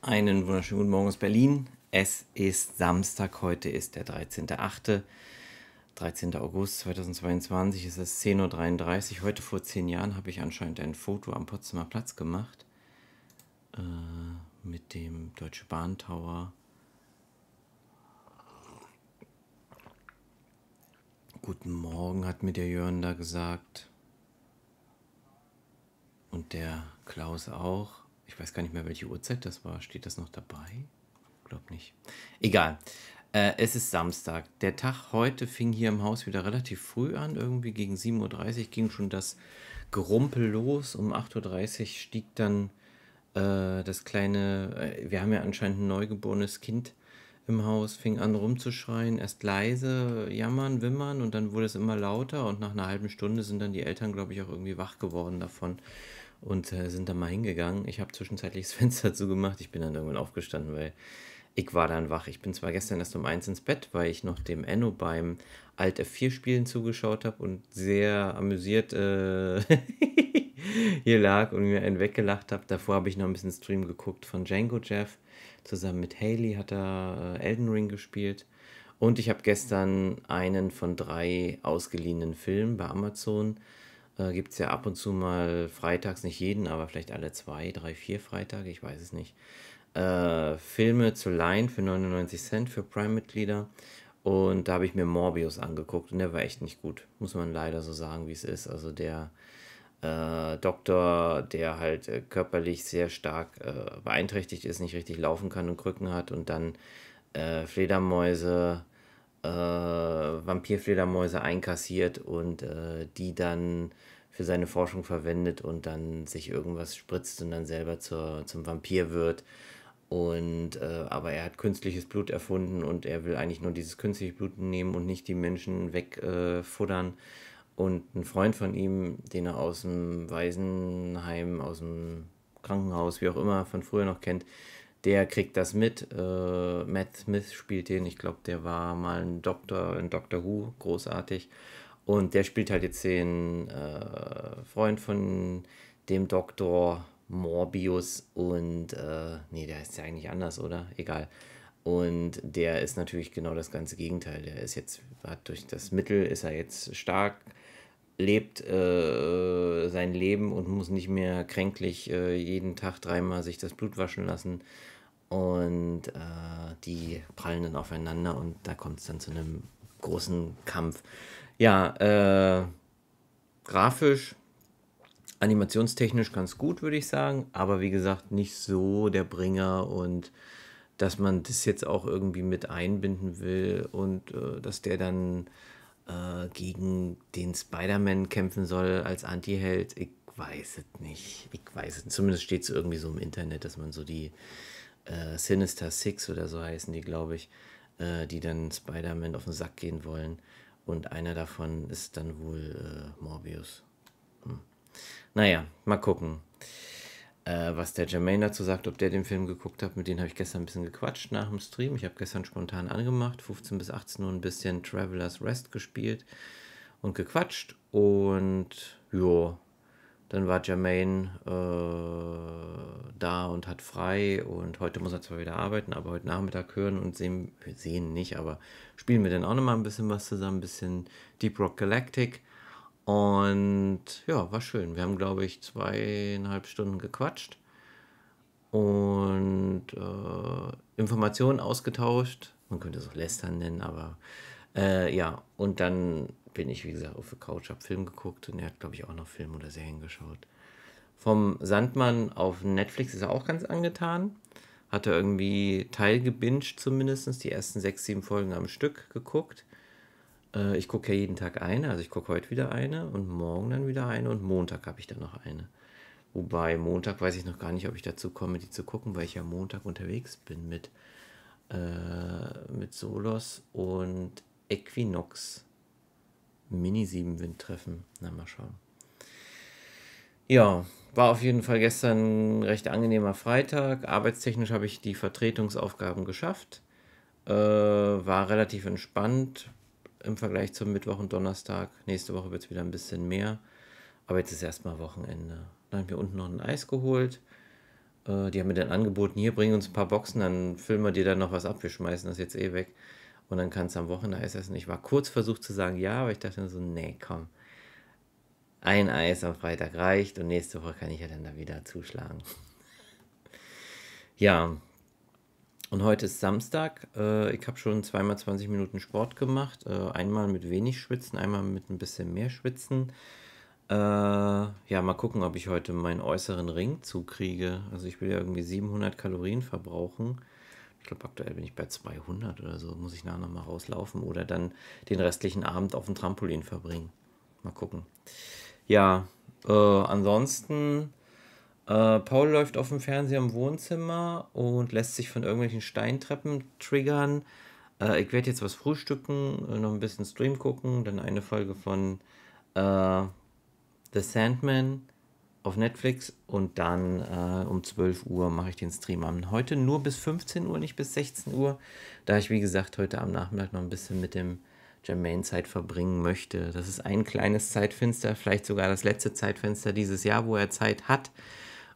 Einen wunderschönen guten Morgen aus Berlin. Es ist Samstag, heute ist der 13.8. 13. August 2022, es ist 10.33 Uhr. Heute vor zehn Jahren habe ich anscheinend ein Foto am Potsdamer Platz gemacht äh, mit dem Deutsche Bahn Tower. Guten Morgen, hat mir der Jörn da gesagt. Und der Klaus auch. Ich weiß gar nicht mehr, welche Uhrzeit das war. Steht das noch dabei? Glaub nicht. Egal. Äh, es ist Samstag. Der Tag heute fing hier im Haus wieder relativ früh an. Irgendwie gegen 7.30 Uhr ging schon das Gerumpel los. Um 8.30 Uhr stieg dann äh, das kleine, äh, wir haben ja anscheinend ein neugeborenes Kind im Haus, fing an rumzuschreien. Erst leise, jammern, wimmern und dann wurde es immer lauter. Und nach einer halben Stunde sind dann die Eltern, glaube ich, auch irgendwie wach geworden davon und äh, sind dann mal hingegangen. Ich habe zwischenzeitlich das Fenster zugemacht. Ich bin dann irgendwann aufgestanden, weil ich war dann wach. Ich bin zwar gestern erst um eins ins Bett, weil ich noch dem Enno beim Alt F4-Spielen zugeschaut habe und sehr amüsiert äh, hier lag und mir einen weggelacht habe. Davor habe ich noch ein bisschen Stream geguckt von Django Jeff. Zusammen mit Haley hat er äh, Elden Ring gespielt. Und ich habe gestern einen von drei ausgeliehenen Filmen bei Amazon äh, äh, Gibt es ja ab und zu mal freitags, nicht jeden, aber vielleicht alle zwei, drei, vier Freitage, ich weiß es nicht. Äh, Filme zu leihen für 99 Cent für Prime-Mitglieder. Und da habe ich mir Morbius angeguckt und der war echt nicht gut. Muss man leider so sagen, wie es ist. Also der äh, Doktor, der halt äh, körperlich sehr stark äh, beeinträchtigt ist, nicht richtig laufen kann und Krücken hat und dann äh, Fledermäuse äh, Vampirfledermäuse einkassiert und äh, die dann für seine Forschung verwendet und dann sich irgendwas spritzt und dann selber zur, zum Vampir wird. Und äh, aber er hat künstliches Blut erfunden und er will eigentlich nur dieses künstliche Blut nehmen und nicht die Menschen wegfuttern. und ein Freund von ihm, den er aus dem Waisenheim, aus dem Krankenhaus, wie auch immer, von früher noch kennt, der kriegt das mit. Äh, Matt Smith spielt den, ich glaube, der war mal ein Doktor in Doctor Who, großartig. Und der spielt halt jetzt den äh, Freund von dem Doktor Morbius und, äh, nee, der ist ja eigentlich anders, oder? Egal. Und der ist natürlich genau das ganze Gegenteil. Der ist jetzt, hat durch das Mittel, ist er jetzt stark, lebt äh, sein Leben und muss nicht mehr kränklich äh, jeden Tag dreimal sich das Blut waschen lassen und äh, die prallen dann aufeinander und da kommt es dann zu einem großen Kampf. Ja, äh, grafisch, animationstechnisch ganz gut, würde ich sagen, aber wie gesagt, nicht so der Bringer und dass man das jetzt auch irgendwie mit einbinden will und äh, dass der dann äh, gegen den Spider-Man kämpfen soll als Anti-Held. Ich weiß es nicht. Ich weiß es. Zumindest steht es irgendwie so im Internet, dass man so die äh, Sinister Six oder so heißen die, glaube ich, äh, die dann Spider-Man auf den Sack gehen wollen. Und einer davon ist dann wohl äh, Morbius. Hm. Naja, mal gucken, äh, was der Jermaine dazu sagt, ob der den Film geguckt hat. Mit denen habe ich gestern ein bisschen gequatscht nach dem Stream. Ich habe gestern spontan angemacht, 15 bis 18 Uhr ein bisschen Travelers Rest gespielt und gequatscht. Und ja, dann war Jermaine äh, da und hat frei und heute muss er zwar wieder arbeiten, aber heute Nachmittag hören und sehen, sehen nicht, aber spielen wir dann auch nochmal ein bisschen was zusammen, ein bisschen Deep Rock Galactic. Und ja, war schön. Wir haben, glaube ich, zweieinhalb Stunden gequatscht und äh, Informationen ausgetauscht. Man könnte es auch lästern nennen, aber äh, ja, und dann bin ich, wie gesagt, auf der Couch, habe Film geguckt und er hat, glaube ich, auch noch Film oder Serien geschaut. Vom Sandmann auf Netflix ist er auch ganz angetan. Hat er irgendwie teilgebinged zumindest, die ersten sechs, sieben Folgen am Stück geguckt. Äh, ich gucke ja jeden Tag eine, also ich gucke heute wieder eine und morgen dann wieder eine und Montag habe ich dann noch eine. Wobei Montag weiß ich noch gar nicht, ob ich dazu komme, die zu gucken, weil ich ja Montag unterwegs bin mit, äh, mit Solos und Equinox Mini-7-Wind-Treffen. Na, mal schauen. Ja, war auf jeden Fall gestern ein recht angenehmer Freitag. Arbeitstechnisch habe ich die Vertretungsaufgaben geschafft. Äh, war relativ entspannt im Vergleich zum Mittwoch und Donnerstag. Nächste Woche wird es wieder ein bisschen mehr. Aber jetzt ist erstmal Wochenende. Dann haben wir unten noch ein Eis geholt. Äh, die haben mir dann angeboten, hier bringen uns ein paar Boxen, dann füllen wir dir dann noch was ab. Wir schmeißen das jetzt eh weg und dann kannst du am Wochenende Eis essen. Ich war kurz versucht zu sagen ja, aber ich dachte so, nee, komm. Ein Eis am Freitag reicht und nächste Woche kann ich ja dann da wieder zuschlagen. ja, und heute ist Samstag. Äh, ich habe schon zweimal 20 Minuten Sport gemacht. Äh, einmal mit wenig Schwitzen, einmal mit ein bisschen mehr Schwitzen. Äh, ja, mal gucken, ob ich heute meinen äußeren Ring zukriege. Also ich will ja irgendwie 700 Kalorien verbrauchen ich glaube aktuell bin ich bei 200 oder so, muss ich nachher nochmal rauslaufen oder dann den restlichen Abend auf dem Trampolin verbringen. Mal gucken. Ja, äh, ansonsten, äh, Paul läuft auf dem Fernseher im Wohnzimmer und lässt sich von irgendwelchen Steintreppen triggern. Äh, ich werde jetzt was frühstücken, äh, noch ein bisschen Stream gucken, dann eine Folge von äh, The Sandman auf Netflix und dann äh, um 12 Uhr mache ich den Stream an. Heute nur bis 15 Uhr, nicht bis 16 Uhr, da ich wie gesagt heute am Nachmittag noch ein bisschen mit dem Jermaine Zeit verbringen möchte. Das ist ein kleines Zeitfenster, vielleicht sogar das letzte Zeitfenster dieses Jahr, wo er Zeit hat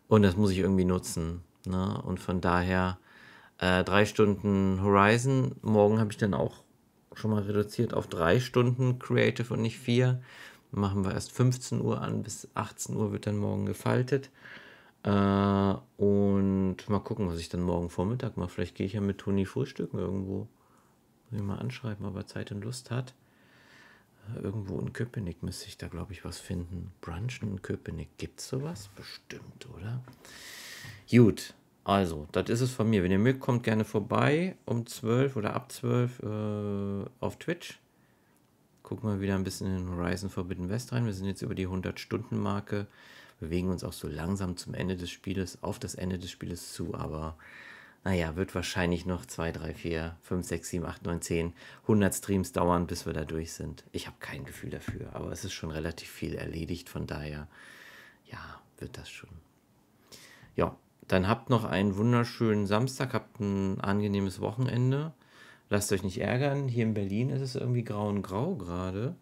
und das muss ich irgendwie nutzen. Ne? Und von daher äh, drei Stunden Horizon, morgen habe ich dann auch schon mal reduziert auf drei Stunden Creative und nicht vier machen wir erst 15 Uhr an, bis 18 Uhr wird dann morgen gefaltet. Äh, und mal gucken, was ich dann morgen Vormittag mache. Vielleicht gehe ich ja mit Toni frühstücken irgendwo. Muss ich mal anschreiben, ob er Zeit und Lust hat. Irgendwo in Köpenick müsste ich da, glaube ich, was finden. Brunchen in Köpenick. Gibt es sowas? Bestimmt, oder? Gut, also, das ist es von mir. Wenn ihr mögt, kommt gerne vorbei um 12 oder ab 12 äh, auf Twitch gucken wir wieder ein bisschen in Horizon Forbidden West rein. Wir sind jetzt über die 100-Stunden-Marke, bewegen uns auch so langsam zum Ende des Spieles, auf das Ende des Spieles zu, aber naja, wird wahrscheinlich noch 2, 3, 4, 5, 6, 7, 8, 9, 10, 100 Streams dauern, bis wir da durch sind. Ich habe kein Gefühl dafür, aber es ist schon relativ viel erledigt, von daher, ja, wird das schon. Ja, dann habt noch einen wunderschönen Samstag, habt ein angenehmes Wochenende. Lasst euch nicht ärgern, hier in Berlin ist es irgendwie grau und grau gerade.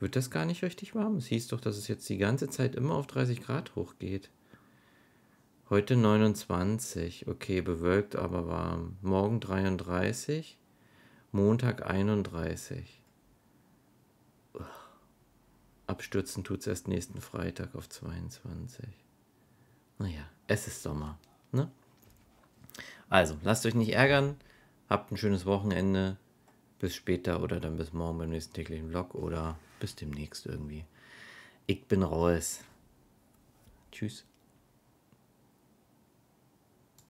Wird das gar nicht richtig warm? Es hieß doch, dass es jetzt die ganze Zeit immer auf 30 Grad hochgeht. Heute 29, okay, bewölkt, aber warm. Morgen 33, Montag 31. Abstürzen tut es erst nächsten Freitag auf 22. Naja, es ist Sommer. Ne? Also, lasst euch nicht ärgern. Habt ein schönes Wochenende. Bis später oder dann bis morgen beim nächsten täglichen Vlog oder bis demnächst irgendwie. Ich bin raus. Tschüss.